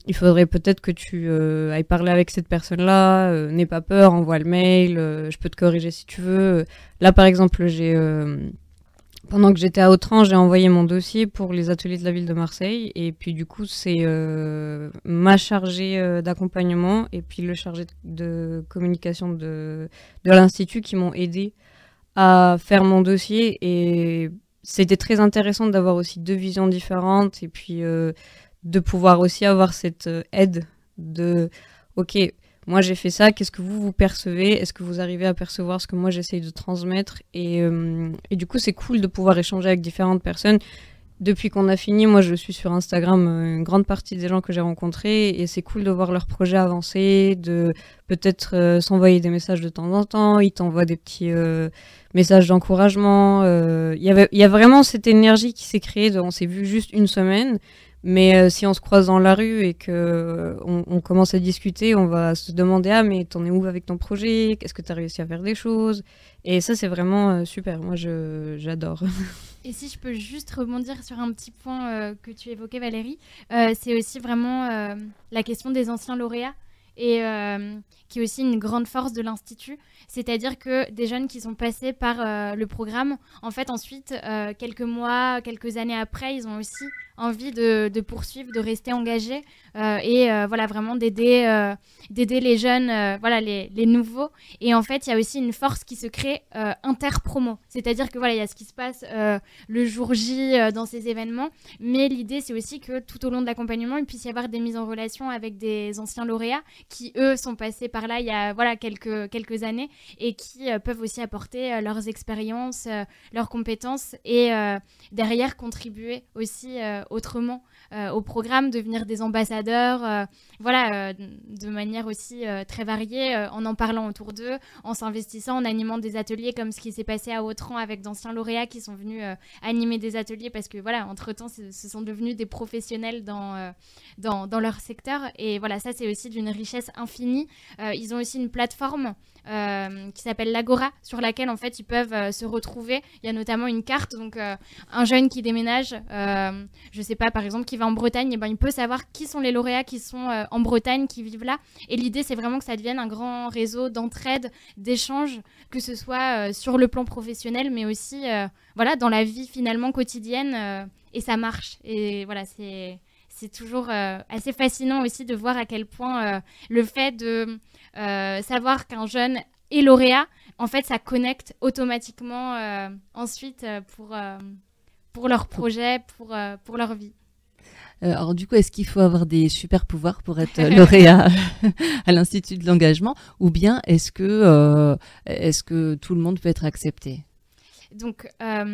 Speaker 3: il faudrait peut-être que tu euh, ailles parler avec cette personne-là, euh, n'aie pas peur, envoie le mail, euh, je peux te corriger si tu veux. Là, par exemple, j'ai pendant que j'étais à Autran, j'ai envoyé mon dossier pour les ateliers de la ville de Marseille, et puis du coup, c'est ma chargée d'accompagnement et puis le chargé de communication de, de l'institut qui m'ont aidé à faire mon dossier et c'était très intéressant d'avoir aussi deux visions différentes et puis de pouvoir aussi avoir cette euh, aide de ok moi j'ai fait ça qu'est-ce que vous vous percevez est-ce que vous arrivez à percevoir ce que moi j'essaye de transmettre et, euh, du coup c'est cool de pouvoir échanger avec différentes personnes depuis qu'on a fini moi je suis sur Instagram euh, une grande partie des gens que j'ai rencontrés et c'est cool de voir leurs projets avancer de peut-être s'envoyer des messages de temps en temps ils t'envoient des petits messages d'encouragement il y avait il y a vraiment cette énergie qui s'est créée on s'est vu juste une semaine mais euh, si on se croise dans la rue et que euh, on, commence à discuter, on va se demander ah mais t'en es où avec ton projet Qu'est-ce que t'as réussi à faire des choses Et ça c'est vraiment euh, super. Moi j'adore.
Speaker 2: et si je peux juste rebondir sur un petit point que tu évoquais Valérie, c'est aussi vraiment la question des anciens lauréats et qui est aussi une grande force de l'institut, c'est-à-dire que des jeunes qui sont passés par le programme, en fait ensuite quelques mois, quelques années après, ils ont aussi envie de, poursuivre, de rester engagé euh, et euh, voilà vraiment d'aider euh, d'aider les jeunes, voilà les, nouveaux. Et en fait, il y a aussi une force qui se crée interpromo, c'est-à-dire que voilà il y a ce qui se passe le jour J dans ces événements, mais l'idée c'est aussi que tout au long de l'accompagnement il puisse y avoir des mises en relation avec des anciens lauréats qui eux sont passés par là il y a voilà quelques quelques années et qui peuvent aussi apporter leurs expériences, leurs compétences et derrière contribuer aussi euh, autrement euh, au programme, devenir des ambassadeurs, euh, voilà, de manière aussi très variée, en en parlant autour d'eux, en s'investissant, en animant des ateliers comme ce qui s'est passé à Autran avec d'anciens lauréats qui sont venus animer des ateliers parce que voilà, entre-temps, ce sont devenus des professionnels dans, dans, dans leur secteur. Et voilà, ça, c'est aussi d'une richesse infinie. ils ont aussi une plateforme qui s'appelle l'Agora, sur laquelle en fait ils peuvent se retrouver. Il y a notamment une carte, donc un jeune qui déménage, je sais pas, par exemple, qui va en Bretagne, et eh ben, il peut savoir qui sont les lauréats qui sont euh, en Bretagne, qui vivent là. Et l'idée, c'est vraiment que ça devienne un grand réseau d'entraide, d'échange, que ce soit euh, sur le plan professionnel, mais aussi euh, voilà, dans la vie finalement quotidienne. et ça marche. Et voilà, c'est c'est toujours assez fascinant aussi de voir à quel point le fait de savoir qu'un jeune est lauréat, en fait, ça connecte automatiquement ensuite pour pour leur projet, pour, euh, pour leur vie.
Speaker 1: Euh, alors du coup, est-ce qu'il faut avoir des super pouvoirs pour être euh, lauréat à l'Institut de l'engagement ou bien est-ce que, est-ce que tout le monde peut être accepté
Speaker 2: donc, à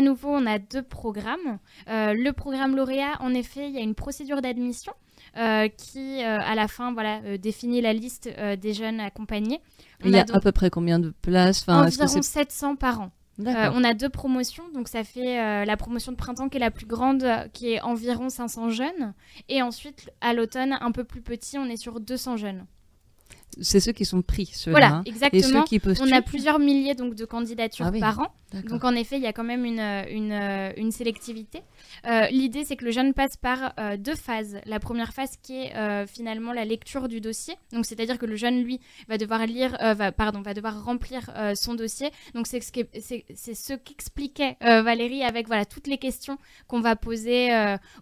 Speaker 2: nouveau, on a deux programmes. le programme lauréat, en effet, il y a une procédure d'admission qui, à la fin, voilà, définit la liste des jeunes accompagnés. il y a, à peu
Speaker 1: près combien de places enfin, Environ
Speaker 2: 700 par an. Euh, on a deux promotions, donc ça fait euh, la promotion de printemps qui est la plus grande, euh, qui est environ 500 jeunes, et ensuite à l'automne un peu plus petit, on est sur 200 jeunes
Speaker 1: c'est ceux qui sont pris, ceux-là. Voilà, hein, exactement. qui On a
Speaker 2: plusieurs milliers donc, de candidatures ah par an. Donc en effet, il y a quand même une, une, euh, une sélectivité. Euh, l'idée, c'est que le jeune passe par euh, deux phases. La première phase qui est finalement la lecture du dossier. Donc c'est-à-dire que le jeune, lui, va devoir lire, va, pardon, va devoir remplir son dossier. Donc c'est ce qu'expliquait ce Valérie avec voilà, toutes les questions qu'on va poser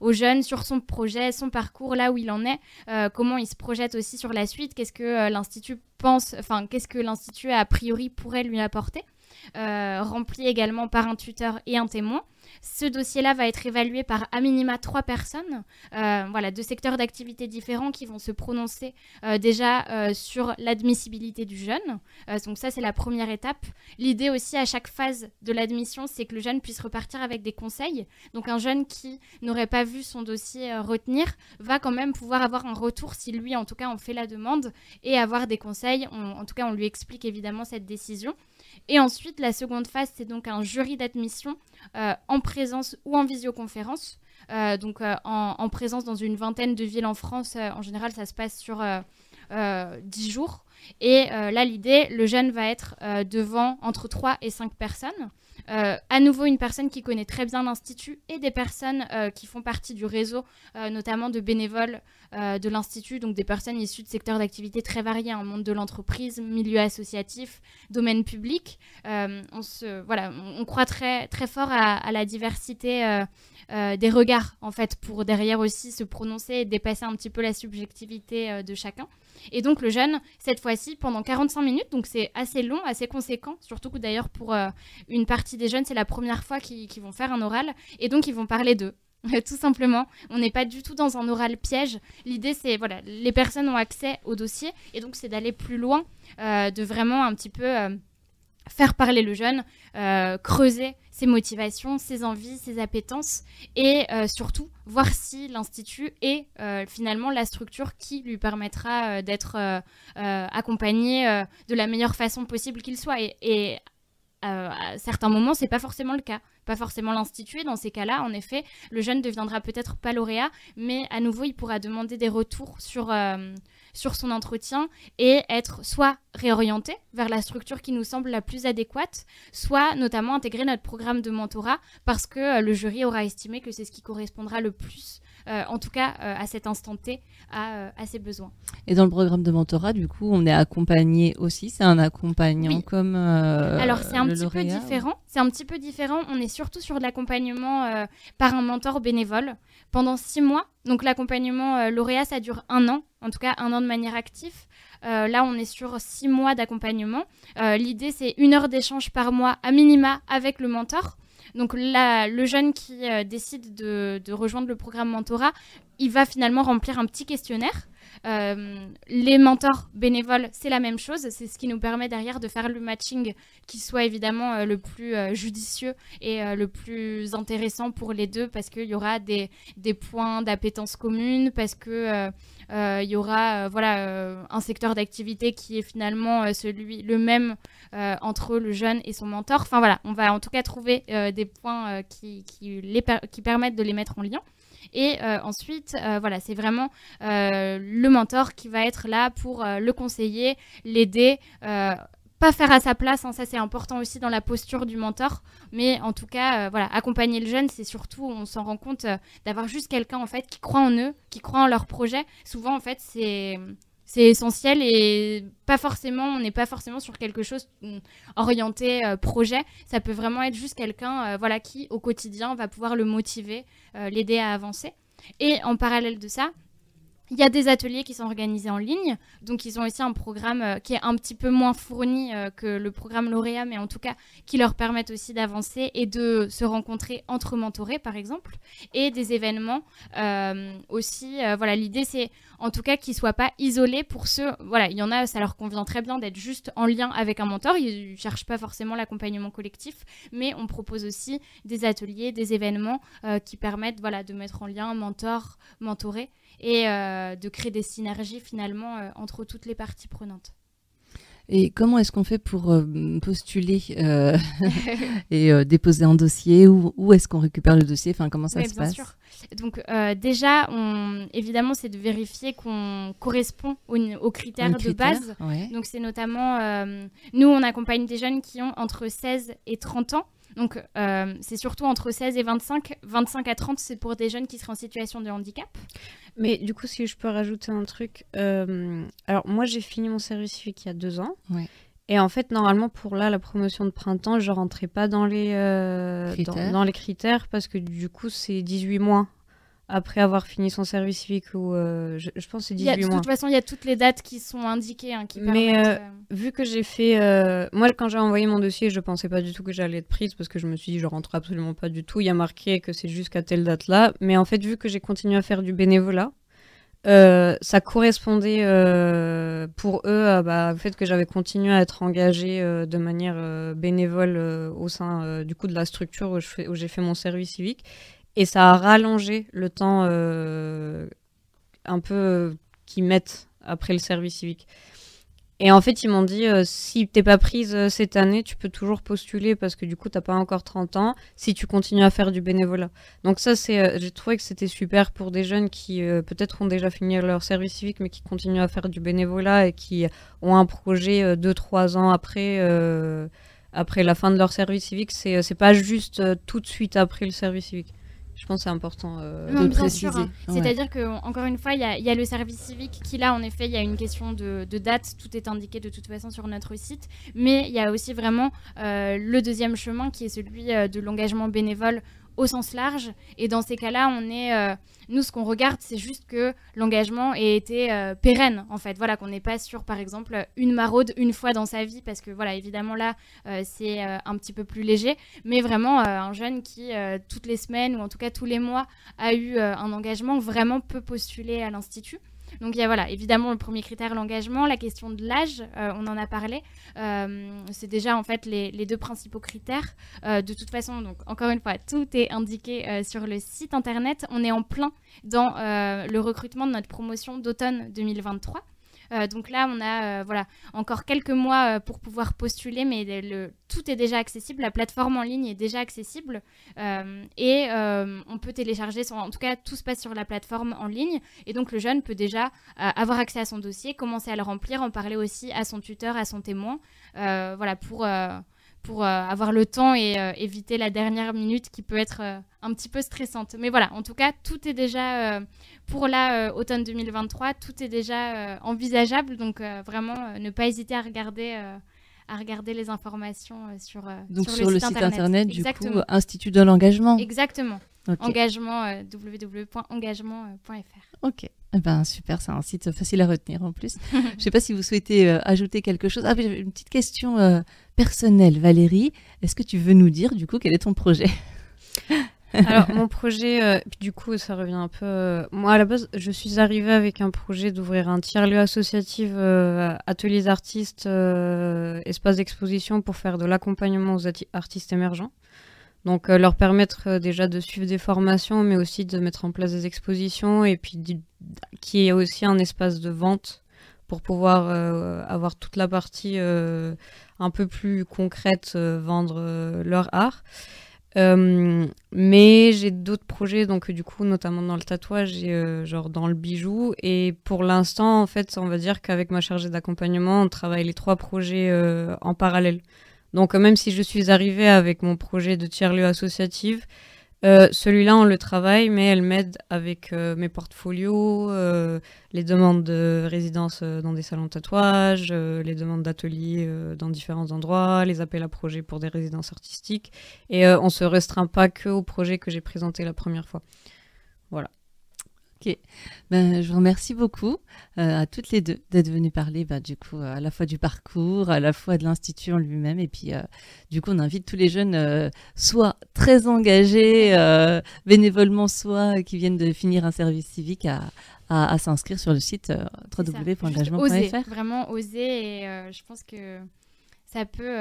Speaker 2: au jeune sur son projet, son parcours, là où il en est, comment il se projette aussi sur la suite, qu'est-ce que l'Institut pense, enfin, qu'est-ce que l'Institut a a priori pourrait lui apporter, euh, rempli également par un tuteur et un témoin. Ce dossier-là va être évalué par à minima trois personnes, euh, voilà, deux secteurs d'activité différents qui vont se prononcer euh, déjà euh, sur l'admissibilité du jeune. Euh, donc ça, c'est la première étape. L'idée aussi à chaque phase de l'admission, c'est que le jeune puisse repartir avec des conseils. Donc un jeune qui n'aurait pas vu son dossier retenir va quand même pouvoir avoir un retour si lui, en tout cas, on fait la demande et avoir des conseils. en tout cas, on lui explique évidemment cette décision. Et ensuite, la seconde phase, c'est donc un jury d'admission euh, en présence ou en visioconférence. Euh, donc euh, en, présence dans une vingtaine de villes en France, en général, ça se passe sur 10 euh, jours. Et euh, là, l'idée, le jeune va être euh, devant entre 3 et 5 personnes. à nouveau une personne qui connaît très bien l'institut et des personnes qui font partie du réseau, notamment de bénévoles de l'institut, donc des personnes issues de secteurs d'activité très variés, en hein, monde de l'entreprise, milieu associatif, domaine public. on croit très fort à, à la diversité des regards en fait pour derrière aussi se prononcer et dépasser un petit peu la subjectivité de chacun. Et donc le jeune, cette fois-ci, pendant 45 minutes, donc c'est assez long, assez conséquent, surtout que d'ailleurs pour euh, une partie des jeunes, c'est la première fois qu'ils vont faire un oral, et donc ils vont parler d'eux. tout simplement, on n'est pas du tout dans un oral piège. L'idée, c'est voilà, les personnes ont accès au dossier et donc c'est d'aller plus loin, euh, de vraiment un petit peu euh, faire parler le jeune, euh, creuser ses motivations, ses envies, ses appétences, et euh, surtout voir si l'institut est euh, finalement la structure qui lui permettra d'être accompagné de la meilleure façon possible qu'il soit. Et, à certains moments, c'est pas forcément le cas, pas forcément Et Dans ces cas-là, en effet, le jeune deviendra peut-être pas lauréat, mais à nouveau, il pourra demander des retours sur, sur son entretien et être soit réorienté vers la structure qui nous semble la plus adéquate, soit notamment intégrer notre programme de mentorat parce que euh, le jury aura estimé que c'est ce qui correspondra le plus euh, en tout cas euh, à cet instant T, euh, à, ses besoins.
Speaker 1: Et dans le programme de mentorat, du coup, on est accompagné aussi, c'est un accompagnant comme... Alors c'est un petit peu différent,
Speaker 2: c'est un petit peu différent, on est surtout sur de l'accompagnement par un mentor bénévole pendant six mois. Donc l'accompagnement lauréat, ça dure un an, en tout cas un an de manière active. là, on est sur six mois d'accompagnement. L'idée, c'est une heure d'échange par mois à minima avec le mentor. Donc le jeune qui euh, décide de, de rejoindre le programme mentorat, il va finalement remplir un petit questionnaire euh, les mentors bénévoles, c'est la même chose. C'est ce qui nous permet derrière de faire le matching qui soit évidemment euh, le plus euh, judicieux et le plus intéressant pour les deux parce qu'il y aura des, points d'appétence commune, parce qu'il il y aura voilà un secteur d'activité qui est finalement celui le même entre le jeune et son mentor. Enfin voilà, on va en tout cas trouver des points qui permettent de les mettre en lien. Et euh, ensuite, euh, voilà, c'est vraiment euh, le mentor qui va être là pour le conseiller, l'aider pas faire à sa place, hein, ça c'est important aussi dans la posture du mentor, mais en tout cas, voilà, accompagner le jeune, c'est surtout, on s'en rend compte d'avoir juste quelqu'un en fait qui croit en eux, qui croit en leur projet. Souvent en fait, c'est c'est essentiel et pas forcément, on n'est pas forcément sur quelque chose mm, orienté euh, projet. Ça peut vraiment être juste quelqu'un, euh, voilà, qui au quotidien va pouvoir le motiver, euh, l'aider à avancer. Et en parallèle de ça, il y a des ateliers qui sont organisés en ligne, donc ils ont aussi un programme euh, qui est un petit peu moins fourni euh, que le programme lauréat, mais en tout cas qui leur permettent aussi d'avancer et de se rencontrer entre mentorés, par exemple, et des événements euh, aussi. voilà, l'idée c'est en tout cas qu'ils soient pas isolés pour ceux. Voilà, il y en a, ça leur convient très bien d'être juste en lien avec un mentor. Ils ne cherchent pas forcément l'accompagnement collectif, mais on propose aussi des ateliers, des événements qui permettent voilà de mettre en lien mentor, mentoré et euh, de créer des synergies finalement euh, entre toutes les parties prenantes.
Speaker 1: Et comment est-ce qu'on fait pour euh, postuler et déposer un dossier Où, où est-ce qu'on récupère le dossier enfin, Comment ça se bien passe sûr.
Speaker 2: Donc déjà, on, évidemment, c'est de vérifier qu'on correspond aux, critères, de base. Donc c'est notamment, nous, on accompagne des jeunes qui ont entre 16 et 30 ans. Donc, euh, c'est surtout entre 16 et 25. 25 à 30, c'est pour des jeunes qui seraient en situation de handicap. Mais du coup, si je peux rajouter
Speaker 3: un truc, euh, alors moi, j'ai fini mon service civique il y a deux ans. Et en fait, normalement, pour là, la promotion de printemps, je rentrais pas dans les, euh, dans, les critères parce que du coup, c'est 18 mois après avoir fini son service civique ou euh, je, pense c'est 18 mois. De toute
Speaker 2: façon, il y a toutes les dates qui sont indiquées. Hein, qui Mais euh, euh,
Speaker 3: vu que j'ai fait... moi, quand j'ai envoyé mon dossier, je pensais pas du tout que j'allais être prise parce que je me suis dit, je rentre absolument pas du tout. Il y a marqué que c'est jusqu'à telle date-là. Mais en fait, vu que j'ai continué à faire du bénévolat, ça correspondait pour eux bah, au fait que j'avais continué à être engagée de manière bénévole au sein du coup de la structure où j'ai fait mon service civique et ça a rallongé le temps euh, un peu euh, qu'ils mettent après le service civique. Et en fait, ils m'ont dit si euh, si t'es pas prise cette année, tu peux toujours postuler parce que du coup, t'as pas encore 30 ans si tu continues à faire du bénévolat. Donc, ça, c'est, j'ai trouvé que c'était super pour des jeunes qui peut-être ont déjà fini leur service civique mais qui continuent à faire du bénévolat et qui ont un projet 2-3 ans après. après la fin de leur service civique, c'est, c'est pas juste tout de suite après le service civique. Je pense que c'est important euh, de hein. préciser. C'est-à-dire
Speaker 2: qu'encore une fois, il y, a le service civique qui, là, en effet, il y a une question de, date. Tout est indiqué de toute façon sur notre site. Mais il y a aussi vraiment euh, le deuxième chemin qui est celui euh, de l'engagement bénévole au sens large. Et dans ces cas-là, on est, euh, nous, ce qu'on regarde, c'est juste que l'engagement ait été euh, pérenne, en fait. Voilà, qu'on n'est pas sur, par exemple, une maraude une fois dans sa vie, parce que, voilà, évidemment, là, euh, c'est un petit peu plus léger, mais vraiment un jeune qui, toutes les semaines, ou en tout cas tous les mois, a eu un engagement, vraiment peu postuler à l'Institut. Donc il y a voilà, évidemment le premier critère, l'engagement, la question de l'âge, euh, on en a parlé. Euh, c'est déjà en fait les, deux principaux critères. Euh, de toute façon, donc encore une fois, tout est indiqué sur le site internet. On est en plein dans le recrutement de notre promotion d'automne 2023. Euh, donc là, on a euh, voilà, encore quelques mois euh, pour pouvoir postuler, mais tout est déjà accessible. La plateforme en ligne est déjà accessible et on peut télécharger, en tout cas, tout se passe sur la plateforme en ligne. Et donc, le jeune peut déjà avoir accès à son dossier, commencer à le remplir, en parler aussi à son tuteur, à son témoin. voilà, pour pour euh, avoir le temps et euh, éviter la dernière minute qui peut être euh, un petit peu stressante. Mais voilà, en tout cas, tout est déjà pour la automne 2023, tout est déjà envisageable. Donc vraiment, ne pas hésiter à regarder à regarder les informations sur, Donc sur, le, site, internet. du coup, Institut de l'engagement. Exactement. Engagement, euh, www.engagement.fr. Euh,
Speaker 1: ok. Eh ben, super, c'est un site facile à retenir en plus. Je ne sais pas si vous souhaitez euh, ajouter quelque chose. Ah, j'avais une petite question personnelle, Valérie. Est-ce que tu veux nous dire, du coup, quel est ton projet Alors, mon
Speaker 3: projet, du coup, ça revient un peu. moi, à la base, je suis arrivée avec un projet d'ouvrir un tiers-lieu associatif, ateliers artistes, espace d'exposition pour faire de l'accompagnement aux artistes émergents. Donc euh, leur permettre euh, déjà de suivre des formations, mais aussi de mettre en place des expositions et puis qu'il y ait aussi un espace de vente pour pouvoir euh, avoir toute la partie un peu plus concrète, vendre leur art. mais j'ai d'autres projets, donc du coup, notamment dans le tatouage et genre dans le bijou. Et pour l'instant, en fait, on va dire qu'avec ma chargée d'accompagnement, on travaille les trois projets en parallèle. Donc même si je suis arrivée avec mon projet de tiers-lieu associative, euh, celui-là, on le travaille, mais elle m'aide avec euh, mes portfolios, euh, les demandes de résidence dans des salons de tatouage, les demandes d'ateliers dans différents endroits, les appels à projets pour des résidences artistiques. Et on ne se restreint pas que au projet que j'ai présenté la première fois. Voilà. Ok, ben, je vous remercie beaucoup
Speaker 1: euh, à toutes les deux d'être venues parler ben, du coup euh, à la fois du parcours, à la fois de l'institut en lui-même et puis euh, du coup on invite tous les jeunes soit très engagés bénévolement, soit qui viennent de finir un service civique à, s'inscrire sur le site www.engagement.fr.
Speaker 2: Vraiment oser et je pense que ça peut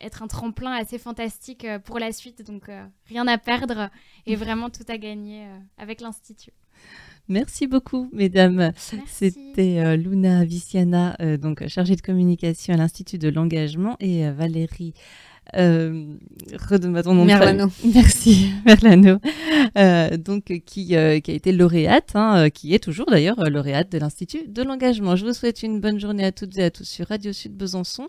Speaker 2: être un tremplin assez fantastique pour la suite donc rien à perdre et mm. vraiment tout à gagner avec l'institut.
Speaker 1: Merci beaucoup, mesdames. C'était euh, Luna Viciana, euh, donc chargée de communication à l'Institut de l'engagement, et euh, Valérie. Euh, ton Merlano. Merci, Merlano. donc, qui, a été lauréate, hein, qui est toujours d'ailleurs lauréate de l'Institut de l'engagement. Je vous souhaite une bonne journée à toutes et à tous sur Radio Sud Besançon.